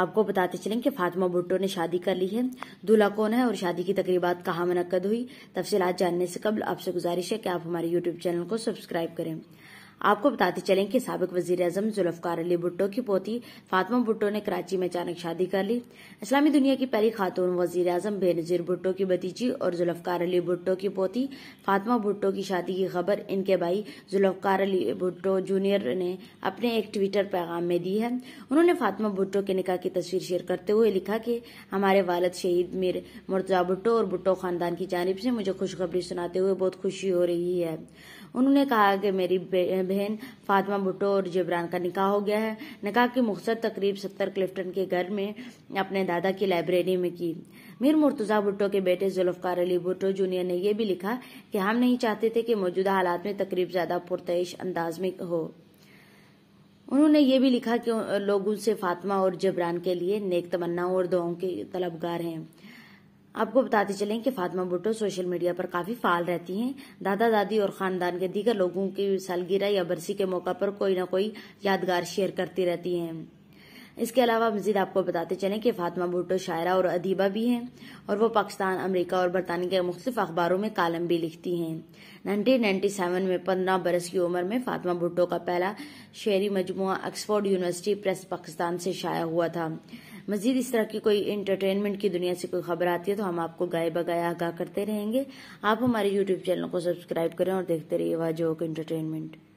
आपको बताते चलें कि फातिमा भुट्टो ने शादी कर ली है दूल्हा कौन है और शादी की तकरीबा कहाँ मनकद हुई तफसीत जानने से कबल आपसे गुजारिश है कि आप हमारे यूट्यूब चैनल को सब्सक्राइब करें आपको बताते चलें कि सबक वजीर अजम जुल्फकार अली भुट्टो की पोती फातमा भुट्टो ने कराची में अचानक शादी कर ली इस्लामी दुनिया की पहली खातून वजीर अजम बेनजीर भुट्टो की भतीजी और जुल्फकार अली भुट्टो की पोती फातमा भुट्टो की शादी की खबर इनके भाई जुल्फकार अली भुट्टो जूनियर ने अपने एक ट्विटर पैगाम में दी है उन्होंने फातमा भुट्टो के निकाह की तस्वीर शेयर करते हुए लिखा कि हमारे वालद शहीद मीर मुर्तजा भुट्टो और भुट्टो खानदान की जानब से मुझे खुशखबरी सुनाते हुए बहुत खुशी हो रही है उन्होंने कहा कि मेरी बहन फातिमा भुट्टो और जिब्रान का निकाह हो गया है निकाह की मुख्तर तकरीब सत्तर क्लिफ्टन के घर में अपने दादा की लाइब्रेरी में की मीर मुर्तजा भुट्टो के बेटे जुल्फकार अली भुट्टो जूनियर ने यह भी लिखा कि हम नहीं चाहते थे कि मौजूदा हालात में तकरीब ज्यादा पुरतश अंदाज में हो उन्होंने ये भी लिखा कि लोग उनसे फातिमा और जबरान के लिए नेक तमन्नाओं और दुआओं के तलबगार हैं आपको बताते चलें कि फातिमा भुट्टो सोशल मीडिया पर काफी फाल रहती हैं दादा दादी और खानदान के दीगर लोगों की सालगिरह या बरसी के मौका पर कोई ना कोई यादगार शेयर करती रहती हैं इसके अलावा मजीद आपको बताते चलें कि फातिमा भुट्टो शायरा और अदीबा भी हैं और वो पाकिस्तान अमरीका और बरतानिया के मुख्तफ अखबारों में कालम भी लिखती हैं नाइनटीन में पंद्रह बरस की उम्र में फातिमा भुट्टो का पहला शहरी मजमु ऑक्सफोर्ड यूनिवर्सिटी प्रेस पाकिस्तान से शाया हुआ था मजीद इस तरह की कोई इंटरटेनमेंट की दुनिया से कोई खबर आती है तो हम आपको गाय बगाया आगाह करते रहेंगे आप हमारे यूट्यूब चैनल को सब्सक्राइब करें और देखते रहिए वाह जो